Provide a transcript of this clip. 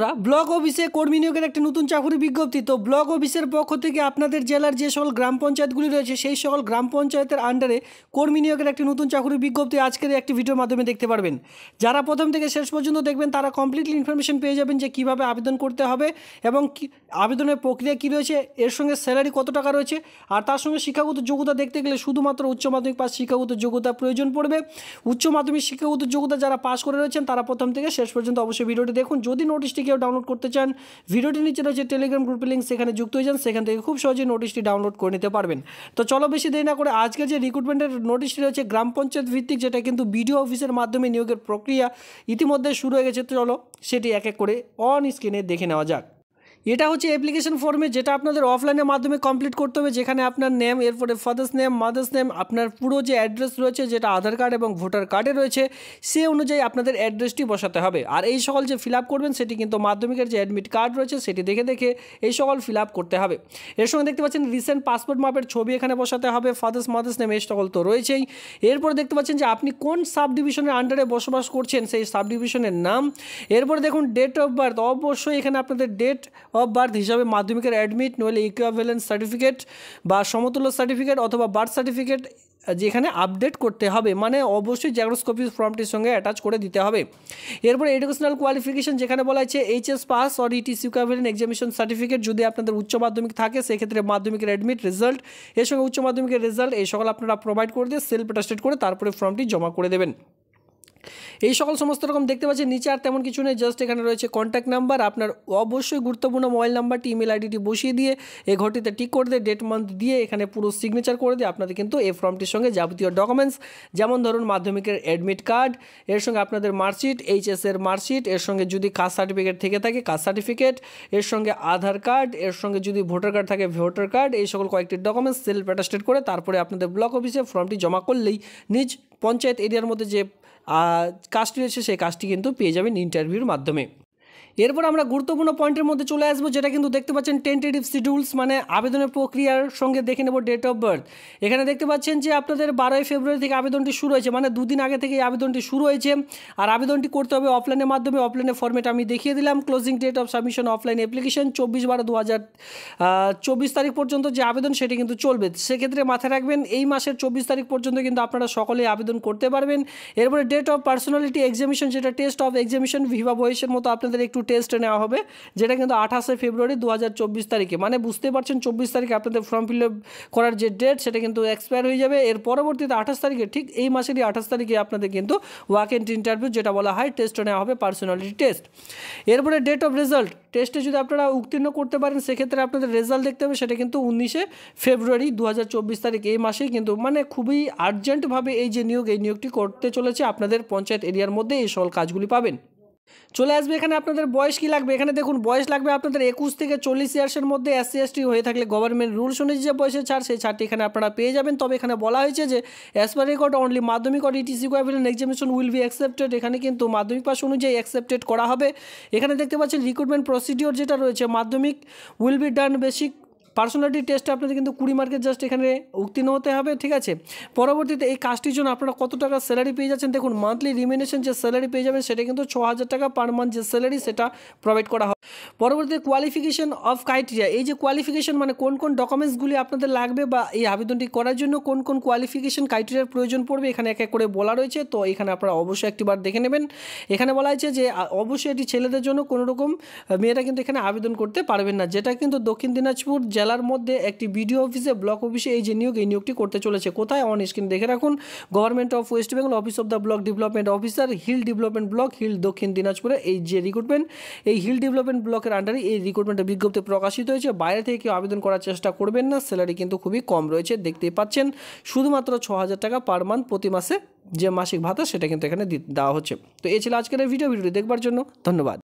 বন্ধুরা ব্লক অফিসে কর্মী নিয়োগের একটা নতুন চাকরি বিজ্ঞপ্তি তো ব্লক অফিসের পক্ষ থেকে আপনাদের জেলার যে সকল গ্রাম পঞ্চায়েতগুলি রয়েছে সেই সকল গ্রাম পঞ্চায়েতের আন্ডারে কর্মী নিয়োগের একটি নতুন চাকরি বিজ্ঞপ্তি আজকের একটি ভিডিওর মাধ্যমে দেখতে পারবেন যারা প্রথম থেকে শেষ পর্যন্ত দেখবেন তারা কমপ্লিটলি ইনফরমেশন পেয়ে যাবেন যে কিভাবে আবেদন করতে হবে এবং আবেদনের প্রক্রিয়া কী রয়েছে এর সঙ্গে স্যালারি কত টাকা রয়েছে আর তার সঙ্গে শিক্ষাগত যোগ্যতা দেখতে গেলে শুধুমাত্র উচ্চ মাধ্যমিক পাশ শিক্ষাগত যোগ্যতা প্রয়োজন পড়বে উচ্চ মাধ্যমিক শিক্ষাগত যোগ্যতা যারা পাশ করে রয়েছেন তারা প্রথম থেকে শেষ পর্যন্ত অবশ্যই ভিডিওটি দেখুন যদি নোটিশটি থেকেও ডাউনলোড করতে চান ভিডিওটি নিচে রয়েছে টেলিগ্রাম গ্রুপ লিঙ্ক সেখানে যুক্ত হয়ে যান সেখান থেকে খুব সহজে নোটিশটি ডাউনলোড করে নিতে পারবেন তো চলো বেশি দেরি না করে আজকে যে রিক্রুটমেন্টের নোটিশটি রয়েছে গ্রাম পঞ্চায়েত ভিত্তিক যেটা কিন্তু বিডিও অফিসের মাধ্যমে নিয়োগের প্রক্রিয়া ইতিমধ্যে শুরু হয়ে গেছে চলো সেটি এক এক করে অন স্ক্রিনে দেখে নেওয়া যাক এটা হচ্ছে অ্যাপ্লিকেশন ফর্মে যেটা আপনাদের অফলাইনের মাধ্যমে কমপ্লিট করতে হবে যেখানে আপনার নেম এরপরে ফাদার্স নেম মাদার্স নেম আপনার পুরো যে অ্যাড্রেস রয়েছে যেটা আধার কার্ড এবং ভোটার কার্ডে রয়েছে সে অনুযায়ী আপনাদের অ্যাড্রেসটি বসাতে হবে আর এই সকল যে ফিল করবেন সেটি কিন্তু মাধ্যমিকের যে অ্যাডমিট কার্ড রয়েছে সেটি দেখে দেখে এই সকল ফিল করতে হবে এর সঙ্গে দেখতে পাচ্ছেন রিসেন্ট পাসপোর্ট মাপের ছবি এখানে বসাতে হবে ফাদার্স মাদার্স নেম এই সকল তো রয়েছেই এরপরে দেখতে পাচ্ছেন যে আপনি কোন সাব ডিভিশনের আন্ডারে বসবাস করছেন সেই সাব ডিভিশনের নাম এরপরে দেখুন ডেট অফ বার্থ অবশ্যই এখানে আপনাদের ডেট অফ বার্থ হিসাবে মাধ্যমিকের অ্যাডমিট নইলে ইকুইভ্যালেন্স সার্টিফিকেট বা সমতুল্য সার্টিফিকেট অথবা বার্থ সার্টিফিকেট যেখানে আপডেট করতে হবে মানে অবশ্যই জ্যাগ্রোস্কোপি ফর্মটির সঙ্গে অ্যাটাচ করে দিতে হবে এরপরে এডুকেশনাল কোয়ালিফিকেশন যেখানে বলা হয়েছে HS pass or its equivalent examination certificate যদি আপনাদের উচ্চ মাধ্যমিক থাকে সেক্ষেত্রে মাধ্যমিকের অ্যাডমিট রেজাল্ট এর সঙ্গে উচ্চ মাধ্যমিকের রেজাল্ট এই সকল আপনারা প্রোভাইড করে দিয়ে সেলফ অ্যাটাস্টেড করে তারপরে ফর্মটি জমা করে দেবেন এই সকল সমস্ত রকম দেখতে পাচ্ছেন নিচে আর তেমন কিছু নেই জাস্ট এখানে রয়েছে কন্ট্যাক্ট নাম্বার আপনার অবশ্যই গুরুত্বপূর্ণ মোবাইল নাম্বারটি ইমেল আইডিটি বসিয়ে দিয়ে এ ঘরটিতে টিক করে দিয়ে ডেট মান্থ দিয়ে এখানে পুরো সিগনেচার করে দিয়ে আপনাদের কিন্তু এই ফর্মটির সঙ্গে যাবতীয় ডকুমেন্টস যেমন ধরুন মাধ্যমিকের অ্যাডমিট কার্ড এর সঙ্গে আপনাদের মার্কশিট এইচএসের মার্কশিট এর সঙ্গে যদি কাস্ট সার্টিফিকেট থেকে থাকে কাস্ট সার্টিফিকেট এর সঙ্গে আধার কার্ড এর সঙ্গে যদি ভোটার কার্ড থাকে ভোটার কার্ড এই সকল কয়েকটি ডকুমেন্টস সেলফ অ্যাটাস্টেড করে তারপরে আপনাদের ব্লক অফিসে ফর্মটি জমা করলেই নিজ পঞ্চায়েত এরিয়ার মধ্যে যে কাজটি রয়েছে সেই কাজটি কিন্তু পেয়ে যাবেন ইন্টারভিউর মাধ্যমে এরপর আমরা গুরুত্বপূর্ণ পয়েন্টের মধ্যে চলে আসবো যেটা কিন্তু দেখতে পাচ্ছেন টেন্টেটিভ শিডিউলস মানে আবেদনের প্রক্রিয়ার সঙ্গে দেখে নেব ডেট অফ বার্থ এখানে দেখতে পাচ্ছেন যে আপনাদের বারোই ফেব্রুয়ারি থেকে আবেদনটি শুরু হয়েছে মানে দুদিন আগে থেকে আবেদনটি শুরু হয়েছে আর আবেদনটি করতে হবে অফলাইনের মাধ্যমে অফলাইনে ফর্মেট আমি দেখিয়ে দিলাম closing date of submission offline application চব্বিশ বারো দু হাজার চব্বিশ তারিখ পর্যন্ত যে আবেদন সেটি কিন্তু চলবে সেক্ষেত্রে মাথায় রাখবেন এই মাসের চব্বিশ তারিখ পর্যন্ত কিন্তু আপনারা সকলেই আবেদন করতে পারবেন এরপরে ডেট অফ পার্সোনালিটি এক্সামিশন যেটা টেস্ট অফ এক্সামিশন ভিভা বয়সের মতো আপনাদের একটু টেস্ট নেওয়া হবে যেটা কিন্তু আঠাশে ফেব্রুয়ারি দু তারিখে মানে বুঝতে পারছেন চব্বিশ তারিখে আপনাদের ফর্ম ফিল করার যে ডেট সেটা কিন্তু এক্সপায়ার হয়ে যাবে এর পরবর্তীতে আঠাশ তারিখে ঠিক এই মাসেরই আঠাশ তারিখে আপনাদের কিন্তু ওয়াক এন্ড ইন্টারভিউ যেটা বলা হয় টেস্ট নেওয়া হবে পার্সোনালিটি টেস্ট এরপরে ডেট অফ রেজাল্ট টেস্টে যদি আপনারা উত্তীর্ণ করতে পারেন সেক্ষেত্রে আপনাদের রেজাল্ট দেখতে হবে সেটা কিন্তু উনিশে ফেব্রুয়ারি দু তারিখ এই মাসেই কিন্তু মানে খুবই আর্জেন্টভাবে এই যে নিয়োগ এই নিয়োগটি করতে চলেছে আপনাদের পঞ্চায়েত এরিয়ার মধ্যে এই সকল কাজগুলি পাবেন চলে আসবে এখানে আপনাদের বয়স কি লাগবে এখানে দেখুন বয়স লাগবে আপনাদের একুশ থেকে চল্লিশ ইয়ার্সের মধ্যে এস সি হয়ে থাকলে গভর্নমেন্ট রুলস অনুযায়ী যে বয়সের ছাড় সেই ছাড়টি এখানে আপনারা পেয়ে যাবেন তবে এখানে বলা হয়েছে যে as per record only Madhyamik or its equivalent examination will be accepted এখানে কিন্তু মাধ্যমিক পাস অনুযায়ী অ্যাকসেপ্টেড করা হবে এখানে দেখতে পাচ্ছেন রিক্রুটমেন্ট প্রসিডিওর যেটা রয়েছে Madhyamik will be done basic personality টেস্টে আপনাদের কিন্তু কুড়ি মার্কের জাস্ট এখানে উত্তীর্ণ হতে হবে ঠিক আছে পরবর্তীতে এই কাজটির জন্য আপনারা কত টাকা স্যালারি পেয়ে যাচ্ছেন দেখুন মান্থলি রিমিনেশন যে স্যালারি পেয়ে যাবেন সেটা কিন্তু ছ হাজার টাকা পার মান্থ যে স্যালারি সেটা প্রোভাইড করা হয় পরবর্তীতে কোয়ালিফিকেশন অফ ক্রাইটেরিয়া এই যে কোয়ালিফিকেশন মানে কোন কোন ডকুমেন্টসগুলি আপনাদের লাগবে বা এই আবেদনটি করার জন্য কোন কোন কোয়ালিফিকেশন ক্রাইটেরিয়ার প্রয়োজন পড়বে এখানে এক এক করে বলা রয়েছে তো এখানে আপনারা অবশ্যই একটিবার দেখে নেবেন এখানে বলা হয়েছে যে অবশ্যই এটি ছেলেদের জন্য কোনোরকম মেয়েরা কিন্তু এখানে আবেদন করতে পারবেন না যেটা কিন্তু দক্ষিণ দিনাজপুর জেলা জেলার মধ্যে একটি বিডিও অফিসে ব্লক অফিসে এই যে নিয়োগ এই নিয়োগটি করতে চলেছে কোথায় অন স্ক্রিন দেখে রাখুন government of West Bengal office of the block development officer Hili development block Hili Dakshin দিনাজপুরে এই যে রিক্রুটমেন্ট এই হিল ডেভেলপমেন্ট ব্লকের আন্ডারে এই রিক্রুটমেন্টের বিজ্ঞপ্তি প্রকাশিত হয়েছে বাইরে থেকে কেউ আবেদন করার চেষ্টা করবেন না স্যালারি কিন্তু খুবই কম রয়েছে দেখতেই পাচ্ছেন শুধুমাত্র ছ হাজার টাকা পার মান্থ প্রতি মাসে যে মাসিক ভাতা সেটা কিন্তু এখানে দেওয়া হচ্ছে তো এ ছিল আজকের ভিডিও ভিডিওটি দেখবার জন্য ধন্যবাদ